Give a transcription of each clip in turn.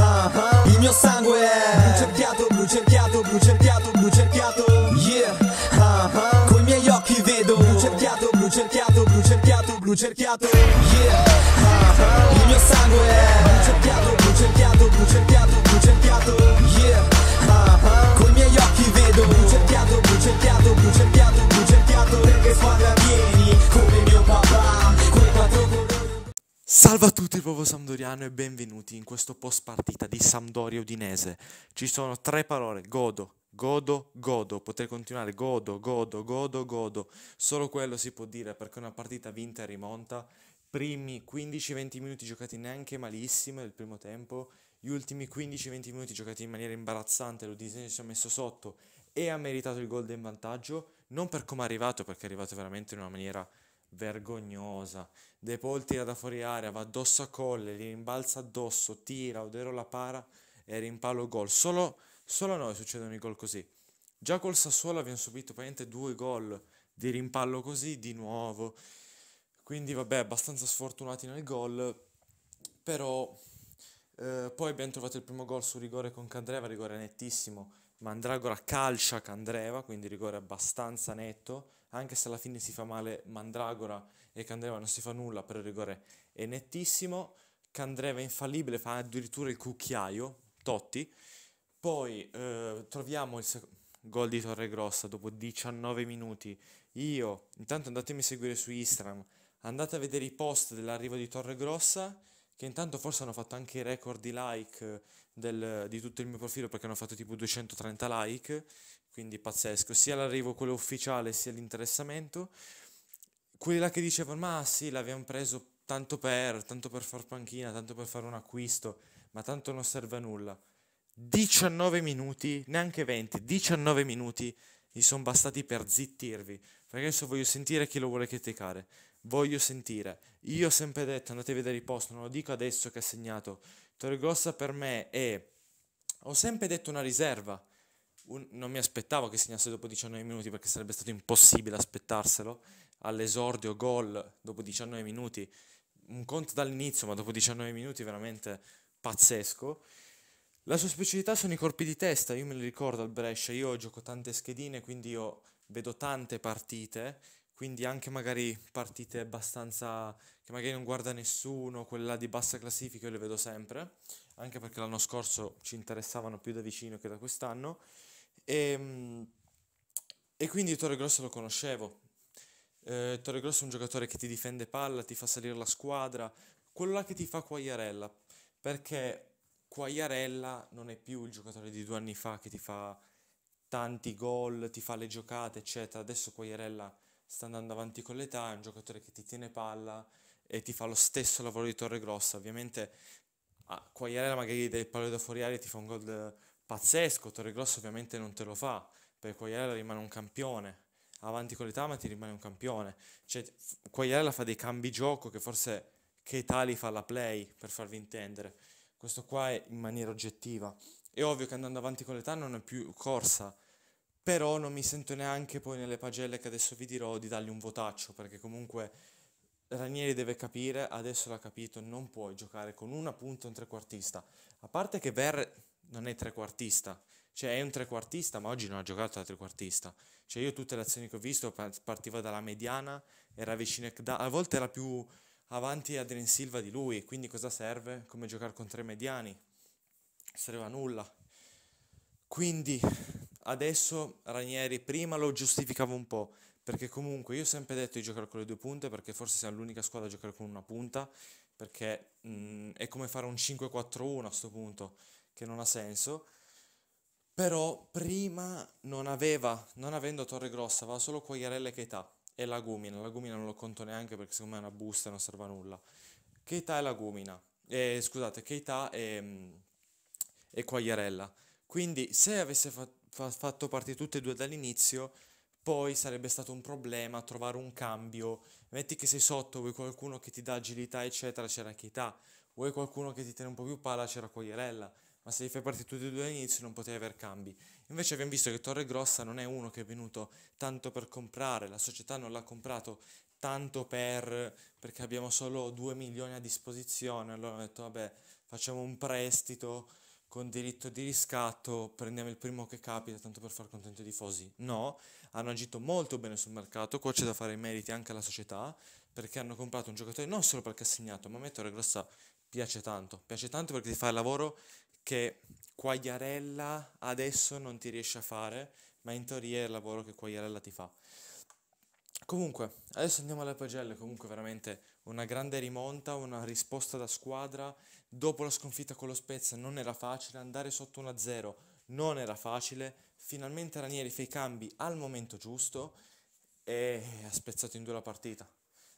Ah, il mio sangue è blu cerchiato, blu cerchiato, Yeah, ah, con i miei occhi vedo blu cerchiato, blu cerchiato, Yeah, ah, il mio sangue è blu cerchiato, blu cerchiato, Yeah. Salve a tutti il popolo samdoriano e benvenuti in questo post partita di Sampdoria Udinese. Ci sono tre parole, godo, godo, godo, potrei continuare, godo, godo, godo, godo. Solo quello si può dire perché una partita vinta e rimonta. Primi 15-20 minuti giocati neanche malissimo nel primo tempo, gli ultimi 15-20 minuti giocati in maniera imbarazzante, l'Udinese si è messo sotto e ha meritato il gol del vantaggio, non per come è arrivato perché è arrivato veramente in una maniera vergognosa. De Paul tira da fuori area, va addosso a Colle, gli rimbalza addosso, tira, Odero la para e rimpalo gol. Solo, solo a noi succedono i gol così. Già col Sassuolo abbiamo subito praticamente due gol di rimpallo così di nuovo. Quindi vabbè, abbastanza sfortunati nel gol, però eh, poi abbiamo trovato il primo gol su rigore con Candreva, rigore nettissimo Mandragora calcia Candreva, quindi rigore abbastanza netto, anche se alla fine si fa male Mandragora e Candreva non si fa nulla, però il rigore è nettissimo. Candreva infallibile, fa addirittura il cucchiaio, Totti. Poi eh, troviamo il sec- gol di Torregrossa dopo 19 minuti. Io, intanto andatemi a seguire su Instagram, andate a vedere i post dell'arrivo di Torregrossa che intanto forse hanno fatto anche i record di like eh, del, di tutto il mio profilo perché hanno fatto tipo 230 like, quindi pazzesco, sia l'arrivo quello ufficiale sia l'interessamento. Quelli là che dicevano ma sì, l'abbiamo preso tanto per, tanto per far panchina, tanto per fare un acquisto, ma tanto non serve a nulla. 19 minuti, neanche 20, 19 minuti gli sono bastati per zittirvi, perché adesso voglio sentire chi lo vuole criticare voglio sentire. Io ho sempre detto, andate a vedere i post, non lo dico adesso che ha segnato. Torregrossa per me è... Ho sempre detto una riserva. Un... non mi aspettavo che segnasse dopo 19 minuti perché sarebbe stato impossibile aspettarselo. All'esordio, gol dopo 19 minuti. Un conto dall'inizio, ma dopo 19 minuti veramente pazzesco. La sua specialità sono i colpi di testa, io me li ricordo al Brescia, io gioco tante schedine, quindi io vedo tante partite quindi anche magari partite abbastanza che magari non guarda nessuno, quella di bassa classifica io le vedo sempre, anche perché l'anno scorso ci interessavano più da vicino che da quest'anno. E, ehm, e quindi Torre Grosso lo conoscevo. Eh, Torre Grosso è un giocatore che ti difende palla, ti fa salire la squadra, quello là che ti fa Quagliarella, perché Quagliarella non è più il giocatore di due anni fa che ti fa tanti gol, ti fa le giocate, eccetera. Adesso Quagliarella sta andando avanti con l'età, è un giocatore che ti tiene palla e ti fa lo stesso lavoro di Torre Grossa. Ovviamente a ah, Quagliarella magari del pallone da fuori aria ti fa un gol pazzesco, Torre Grossa ovviamente non te lo fa, perché Quagliarella rimane un campione. Avanti con l'età, ma ti rimane un campione. Cioè, Quagliarella fa dei cambi gioco che forse che tali fa la play, per farvi intendere. Questo qua è in maniera oggettiva. È ovvio che andando avanti con l'età non è più corsa, però non mi sento neanche poi nelle pagelle che adesso vi dirò di dargli un votaccio, perché comunque Ranieri deve capire, adesso l'ha capito, non puoi giocare con una punta un trequartista. A parte che Ver non è trequartista, cioè è un trequartista, ma oggi non ha giocato da trequartista. Cioè io tutte le azioni che ho visto partiva dalla mediana, era vicino, a volte era più avanti Adrien Silva di lui, quindi cosa serve? Come giocare con tre mediani? Serve a nulla. Quindi Adesso Ranieri prima lo giustificavo un po', perché comunque io ho sempre detto di giocare con le due punte, perché forse siamo l'unica squadra a giocare con una punta, perché mh, mhmm, è come fare un 5-4-1 a questo punto, che non ha senso. Però prima non aveva, non avendo Torre Grossa, aveva solo Quagliarella e Keita e Lagumina. Lagumina non lo conto neanche perché secondo me è una busta e non serve a nulla. Keita e Lagumina, eh, scusate, Keita e, mhmm, e Quagliarella. Quindi se avesse fatto fatto parte tutte e due dall'inizio, poi sarebbe stato un problema trovare un cambio. Metti che sei sotto, vuoi qualcuno che ti dà agilità, eccetera, c'era Chita. Vuoi qualcuno che ti tiene un po' più pala, c'era Coglierella. Ma se li fai partire tutti e due all'inizio non potevi avere cambi. Invece abbiamo visto che Torre Grossa non è uno che è venuto tanto per comprare, la società non l'ha comprato tanto per perché abbiamo solo 2 milioni a disposizione. Allora ho detto vabbè, facciamo un prestito con diritto di riscatto, prendiamo il primo che capita tanto per far contento i tifosi. No, hanno agito molto bene sul mercato, qua c'è da fare i meriti anche alla società, perché hanno comprato un giocatore non solo perché ha segnato, ma Mettore Grossa piace tanto, piace tanto perché ti fa il lavoro che Quagliarella adesso non ti riesce a fare, ma in teoria è il lavoro che Quagliarella ti fa. Comunque, adesso andiamo alle pagelle, comunque veramente una grande rimonta, una risposta da squadra, dopo la sconfitta con lo Spezia non era facile, andare sotto 1-0 non era facile, finalmente Ranieri fa i cambi al momento giusto e ha spezzato in due la partita.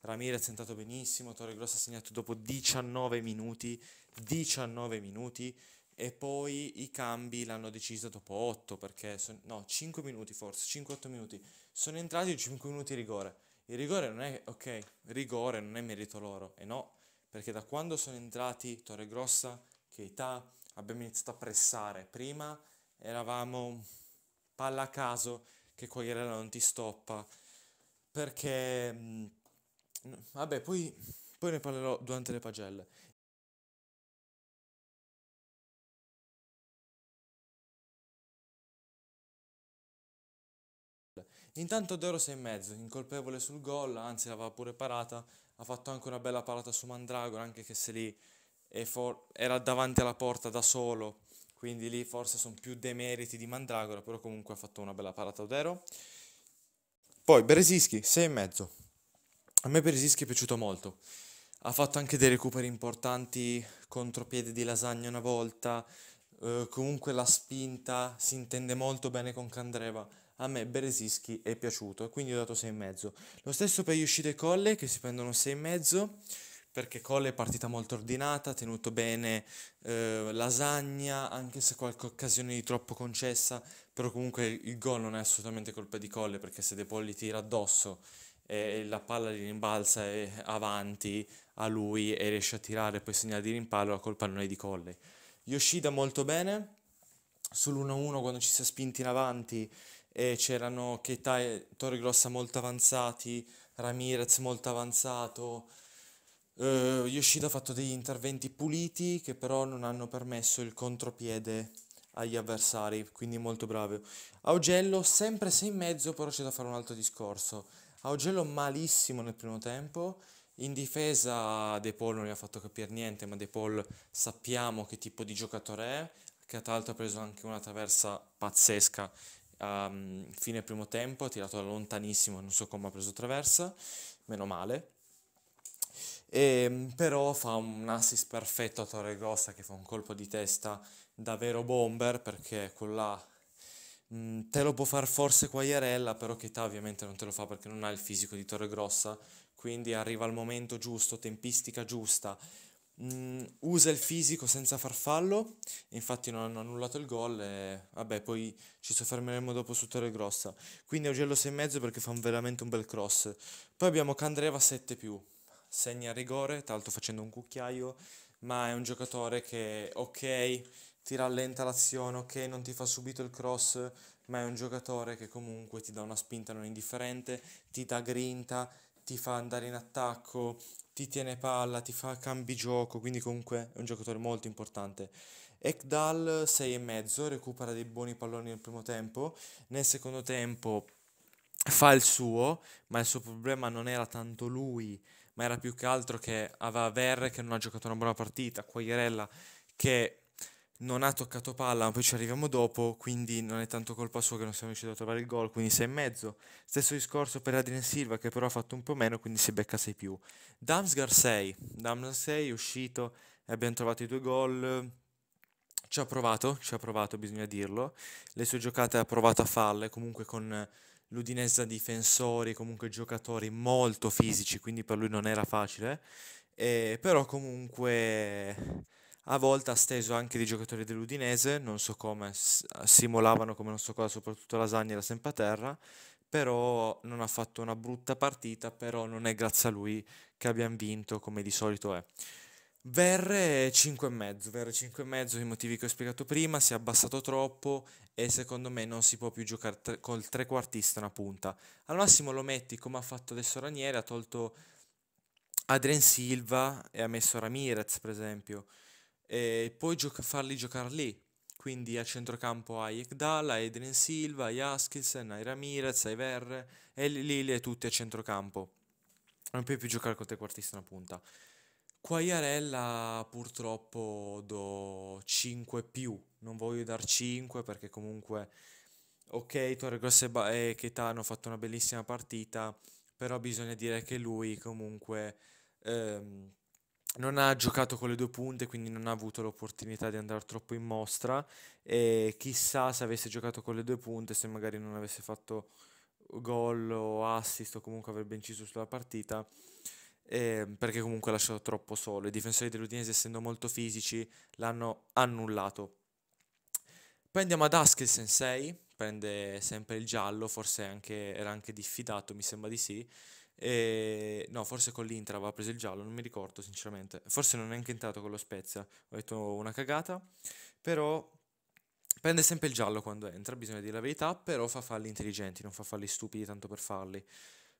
Ramirez è entrato benissimo, Torre Grossa ha segnato dopo 19 minuti, 19 minuti, e poi i cambi l'hanno deciso dopo 8 perché son, no 5 minuti forse 5-8 minuti sono entrati 5 minuti rigore il rigore non è ok rigore non è merito loro e no perché da quando sono entrati Torregrossa Keita abbiamo iniziato a pressare prima eravamo palla a caso che Quagliarella non ti stoppa perché mm, vabbè poi, poi ne parlerò durante le pagelle Intanto De Rosa in mezzo, incolpevole sul gol, anzi l'aveva pure parata, ha fatto anche una bella parata su Mandragora, anche che se lì for- era davanti alla porta da solo, quindi lì forse sono più demeriti di Mandragora, però comunque ha fatto una bella parata Odero. Poi Bresischi, 6 e mezzo. A me Bresischi è piaciuto molto. Ha fatto anche dei recuperi importanti, contropiede di lasagna una volta, eh, comunque la spinta si intende molto bene con Candreva a me Beresischi è piaciuto e quindi ho dato 6,5. Lo stesso per Yoshida e Colle che si prendono 6,5 perché Colle è partita molto ordinata, ha tenuto bene eh, Lasagna, anche se qualche occasione di troppo concessa, però comunque il gol non è assolutamente colpa di Colle perché se De Polli tira addosso e la palla gli rimbalza è avanti a lui e riesce a tirare e poi segnare di rimpallo, la colpa non è di Colle. Yoshida molto bene, sull'1-1 quando ci si è spinti in avanti e c'erano Keita e Torregrossa molto avanzati, Ramirez molto avanzato. Uh, Yoshida ha fatto degli interventi puliti che però non hanno permesso il contropiede agli avversari, quindi molto bravo. Augello sempre 6 in mezzo, però c'è da fare un altro discorso. Augello malissimo nel primo tempo, in difesa De Paul non gli ha fatto capire niente, ma De Paul sappiamo che tipo di giocatore è, che tra l'altro ha preso anche una traversa pazzesca um, fine primo tempo, ha tirato da lontanissimo, non so come ha preso traversa, meno male. E, ehm, però fa un assist perfetto a Torre Grossa che fa un colpo di testa davvero bomber perché quello là mm, te lo può far forse Quagliarella, però Keita ovviamente non te lo fa perché non ha il fisico di Torre Grossa, quindi arriva al momento giusto, tempistica giusta, mh, mm, usa il fisico senza far fallo, infatti non hanno annullato il gol e vabbè poi ci soffermeremo dopo su Torre Grossa. Quindi Augello mezzo perché fa un, veramente un bel cross. Poi abbiamo Candreva 7 più, segna a rigore, tra l'altro facendo un cucchiaio, ma è un giocatore che ok ti rallenta l'azione, ok non ti fa subito il cross, ma è un giocatore che comunque ti dà una spinta non indifferente, ti dà grinta, ti fa andare in attacco, ti tiene palla, ti fa cambi gioco, quindi comunque è un giocatore molto importante. Ekdal 6,5 recupera dei buoni palloni nel primo tempo, nel secondo tempo fa il suo, ma il suo problema non era tanto lui, ma era più che altro che aveva Verre che non ha giocato una buona partita, Quagliarella che non ha toccato palla, ma poi ci arriviamo dopo, quindi non è tanto colpa sua che non siamo riusciti a trovare il gol, quindi 6 e mezzo. Stesso discorso per Adrian Silva che però ha fatto un po' meno, quindi si becca 6 più. Damsgar 6, Damsgar 6 è uscito e abbiamo trovato i due gol. Ci ha provato, ci ha provato, bisogna dirlo. Le sue giocate ha provato a falle, comunque con l'Udinese difensori, comunque giocatori molto fisici, quindi per lui non era facile. Eh, però comunque a volte ha steso anche dei giocatori dell'Udinese, non so come, simulavano come non so cosa, soprattutto Lasagna e la Sempaterra, però non ha fatto una brutta partita, però non è grazie a lui che abbiamo vinto come di solito è. Verre 5,5, Verre 5,5, i motivi che ho spiegato prima, si è abbassato troppo e secondo me non si può più giocare tre, col trequartista una punta. Al massimo lo metti come ha fatto adesso Ranieri, ha tolto Adrien Silva e ha messo Ramirez per esempio e puoi gioca- farli giocare lì. Quindi a centrocampo hai Ekdal, hai Adrian Silva, hai Askilsen, hai Ramirez, hai Verre e lì li hai tutti a centrocampo. Non puoi più giocare con te quartista una punta. Quagliarella purtroppo do 5 più, non voglio dar 5 perché comunque ok Torregos e, e Keita hanno fatto una bellissima partita, però bisogna dire che lui comunque ehm, non ha giocato con le due punte, quindi non ha avuto l'opportunità di andare troppo in mostra. E chissà se avesse giocato con le due punte, se magari non avesse fatto gol o assist o comunque avrebbe inciso sulla partita. Eh, perché comunque ha lasciato troppo solo. I difensori dell'Udinese, essendo molto fisici, l'hanno annullato. Poi andiamo ad Haskell Sensei, prende sempre il giallo, forse anche, era anche diffidato, mi sembra di sì. E... No, forse con l'Inter aveva preso il giallo, non mi ricordo sinceramente. Forse non è neanche entrato con lo Spezia, ho detto una cagata. Però prende sempre il giallo quando entra, bisogna dire la verità, però fa falli intelligenti, non fa falli stupidi tanto per farli.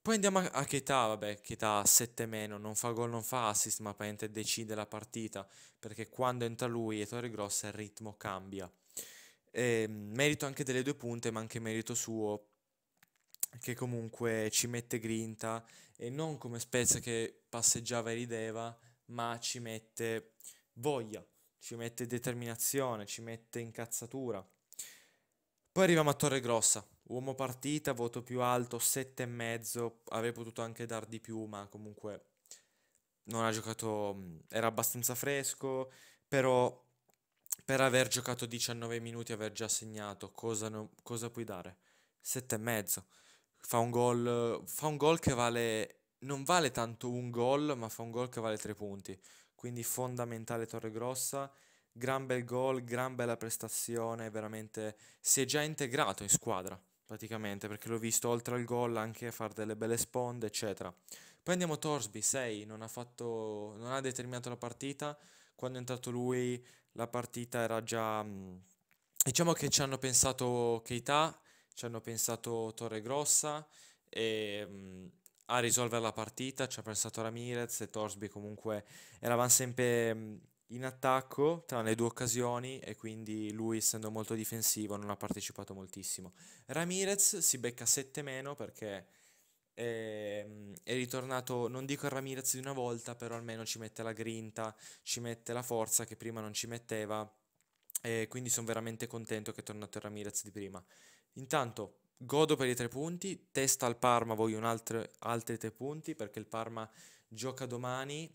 Poi andiamo a Keita, vabbè, Keita 7 meno, non fa gol, non fa assist, ma praticamente decide la partita, perché quando entra lui e Torre Grossa il ritmo cambia. E ehm, merito anche delle due punte, ma anche merito suo che comunque ci mette grinta e non come Spezia che passeggiava e rideva, ma ci mette voglia, ci mette determinazione, ci mette incazzatura. Poi arriviamo a Torre Grossa, uomo partita, voto più alto, e mezzo, avrei potuto anche dar di più, ma comunque non ha giocato, mm, era abbastanza fresco, però per aver giocato 19 minuti aver già segnato, cosa, no, cosa puoi dare? mezzo fa un gol, fa un gol che vale, non vale tanto un gol, ma fa un gol che vale tre punti. Quindi fondamentale Torregrossa, gran bel gol, gran bella prestazione, veramente si è già integrato in squadra praticamente, perché l'ho visto oltre al gol anche fare delle belle sponde, eccetera. Poi andiamo a Torsby, 6, non ha, non ha determinato la partita, quando è entrato lui la partita era già... Diciamo che ci hanno pensato Keita ci hanno pensato Torre Grossa e mh, a risolvere la partita ci ha pensato Ramirez e Torsby comunque eravamo sempre mh, in attacco tra le due occasioni e quindi lui essendo molto difensivo non ha partecipato moltissimo. Ramirez si becca 7 meno perché è, ehm, è ritornato, non dico il Ramirez di una volta, però almeno ci mette la grinta, ci mette la forza che prima non ci metteva e quindi sono veramente contento che è tornato il Ramirez di prima. Intanto godo per i tre punti, testa al Parma, voglio altro, altri tre punti perché il Parma gioca domani.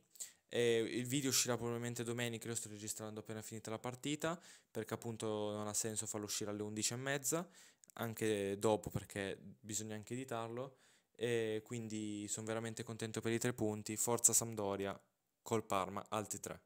Eh, il video uscirà probabilmente domenica, lo sto registrando appena finita la partita, perché appunto non ha senso farlo uscire alle 11.30, anche dopo perché bisogna anche editarlo. E quindi sono veramente contento per i tre punti. Forza Sampdoria col Parma, altri tre.